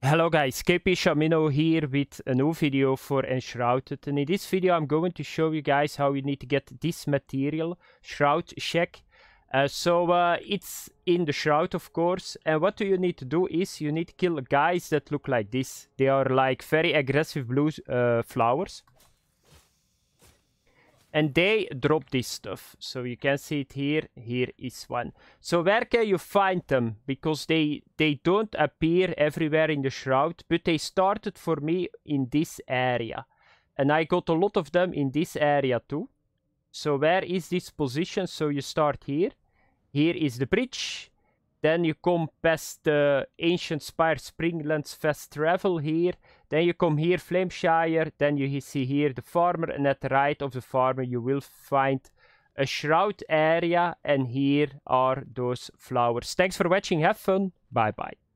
Hello guys, KP Shamino here with a new video for Enshrouded and in this video I'm going to show you guys how you need to get this material, Shroud Shack. Uh, so uh, it's in the Shroud of course and what do you need to do is you need to kill guys that look like this. They are like very aggressive blue uh, flowers and they drop this stuff so you can see it here here is one so where can you find them because they they don't appear everywhere in the shroud but they started for me in this area and i got a lot of them in this area too so where is this position so you start here here is the bridge Then you come past the Ancient Spire Springlands Fast Travel here. Then you come here, Flameshire. Then you see here the farmer. And at the right of the farmer, you will find a shroud area. And here are those flowers. Thanks for watching. Have fun. Bye bye.